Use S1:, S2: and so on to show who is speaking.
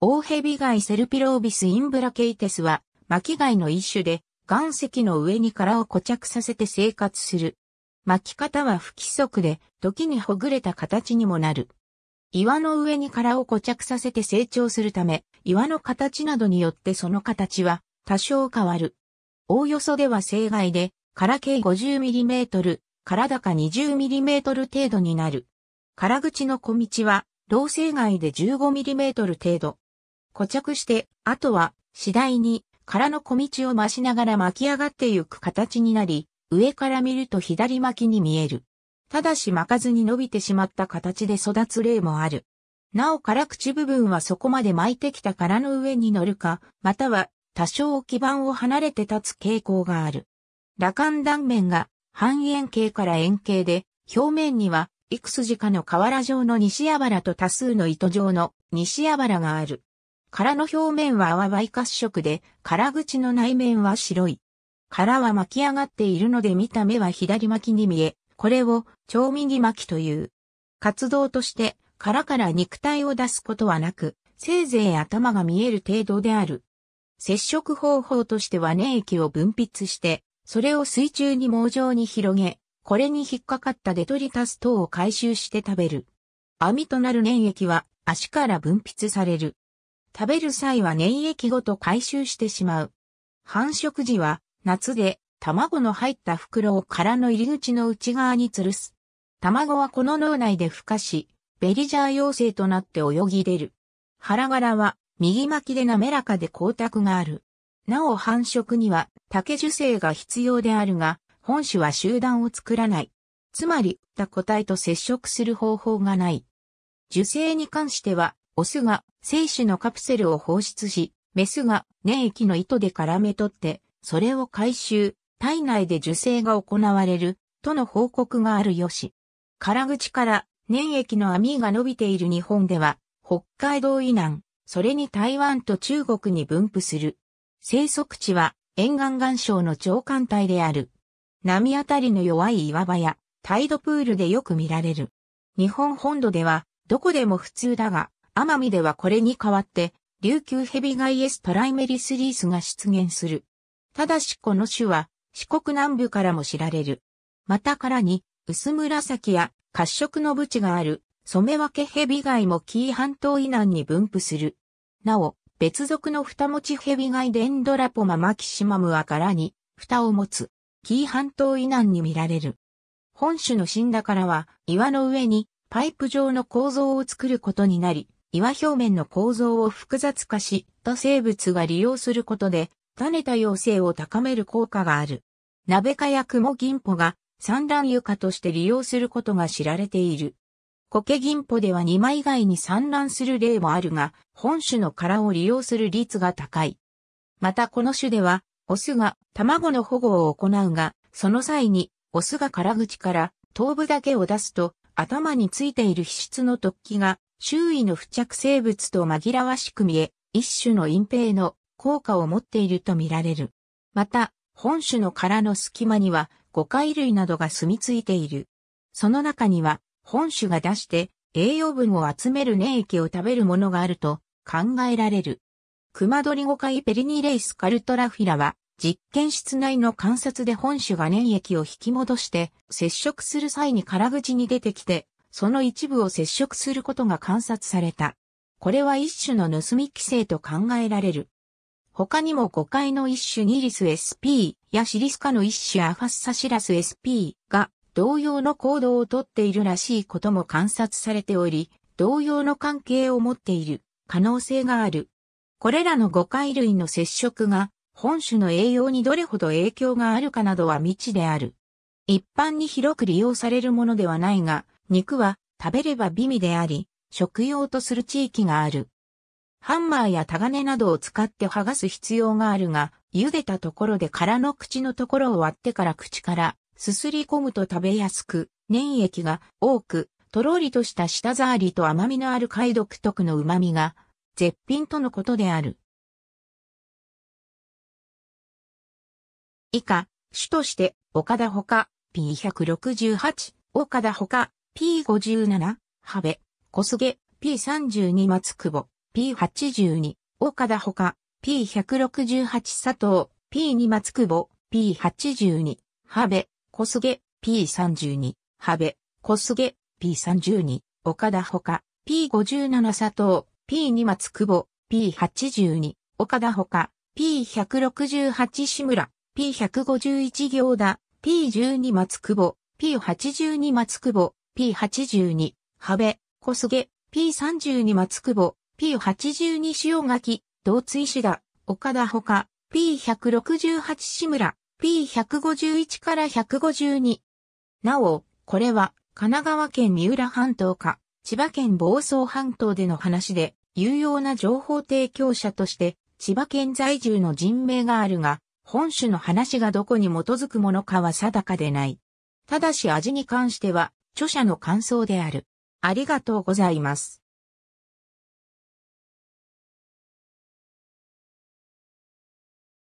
S1: 大蛇貝セルピロービスインブラケイテスは、巻貝の一種で、岩石の上に殻を固着させて生活する。巻き方は不規則で、時にほぐれた形にもなる。岩の上に殻を固着させて成長するため、岩の形などによってその形は多少変わる。おおよそでは生貝で、殻径 50mm、殻高 20mm 程度になる。殻口の小道は、同生貝で 15mm 程度。固着して、あとは次第に殻の小道を増しながら巻き上がってゆく形になり、上から見ると左巻きに見える。ただし巻かずに伸びてしまった形で育つ例もある。なお辛口部分はそこまで巻いてきた殻の上に乗るか、または多少置き板を離れて立つ傾向がある。羅漢断面が半円形から円形で、表面には幾筋かの瓦状の西あばらと多数の糸状の西あばらがある。殻の表面は淡い褐色で、殻口の内面は白い。殻は巻き上がっているので見た目は左巻きに見え、これを超右巻きという。活動として、殻から肉体を出すことはなく、せいぜい頭が見える程度である。接触方法としては粘液を分泌して、それを水中に網状に広げ、これに引っかかったデトリタス等を回収して食べる。網となる粘液は足から分泌される。食べる際は粘液ごと回収してしまう。繁殖時は夏で卵の入った袋を殻の入り口の内側に吊るす。卵はこの脳内で孵化し、ベリジャー妖精となって泳ぎ出る。腹柄は右巻きで滑らかで光沢がある。なお繁殖には竹樹生が必要であるが、本種は集団を作らない。つまり、た個体と接触する方法がない。受精に関しては、オスが精子のカプセルを放出し、メスが粘液の糸で絡め取って、それを回収、体内で受精が行われる、との報告があるよし。空口から粘液の網が伸びている日本では、北海道以南、それに台湾と中国に分布する。生息地は沿岸岩礁の長官帯である。波当たりの弱い岩場や、タイドプールでよく見られる。日本本土では、どこでも普通だが、奄美ではこれに代わって、琉球ヘビガイエストライメリスリースが出現する。ただしこの種は、四国南部からも知られる。またからに、薄紫や褐色のブチがある、染め分けヘビガイも紀伊半島以南に分布する。なお、別属の蓋持ちヘビガイデンドラポママキシマムはからに、蓋を持つ、紀伊半島以南に見られる。本種の死んだからは、岩の上に、パイプ状の構造を作ることになり、岩表面の構造を複雑化し、多生物が利用することで、種多様性を高める効果がある。鍋かや雲銀ギポが産卵床として利用することが知られている。苔銀ポでは2枚以外に産卵する例もあるが、本種の殻を利用する率が高い。またこの種では、オスが卵の保護を行うが、その際に、オスが殻口から頭部だけを出すと、頭についている皮質の突起が周囲の付着生物と紛らわしく見え、一種の隠蔽の効果を持っていると見られる。また、本種の殻の隙間には誤解類などが住み着いている。その中には、本種が出して栄養分を集める粘液を食べるものがあると考えられる。クマドリゴカイペリニレイスカルトラフィラは、実験室内の観察で本種が粘液を引き戻して接触する際に殻口に出てきてその一部を接触することが観察された。これは一種の盗み規制と考えられる。他にも5階の一種ニリス SP やシリスカの一種アファッサシラス SP が同様の行動をとっているらしいことも観察されており、同様の関係を持っている可能性がある。これらの5階類の接触が本種の栄養にどれほど影響があるかなどは未知である。一般に広く利用されるものではないが、肉は食べれば美味であり、食用とする地域がある。ハンマーやタガネなどを使って剥がす必要があるが、茹でたところで殻の口のところを割ってから口からすすり込むと食べやすく、粘液が多く、とろりとした舌触りと甘みのある貝独特の旨味が絶品とのことである。以下、主として、岡田ほか、P168、岡田ほか、P57、ハベ、小菅、P32 松久保、P82、岡田ほか、P168 佐藤、P2 松久保、P82、ハベ、小菅、P32、ハベ、小菅、P32、岡田ほか、P57 佐藤、P2 松久保、P82、岡田ほか、P168 志村、P151 行田、P12 松久保、P82 松久保、P82、ハベ、小菅、P32 松久保、P82 塩垣、同津石田、岡田ほか、P168 志村、P151 から152。なお、これは、神奈川県三浦半島か、千葉県房総半島での話で、有用な情報提供者として、千葉県在住の人名があるが、本種の話がどこに基づくものかは定かでない。ただし味に関しては、著者の感想である。ありがとうございます。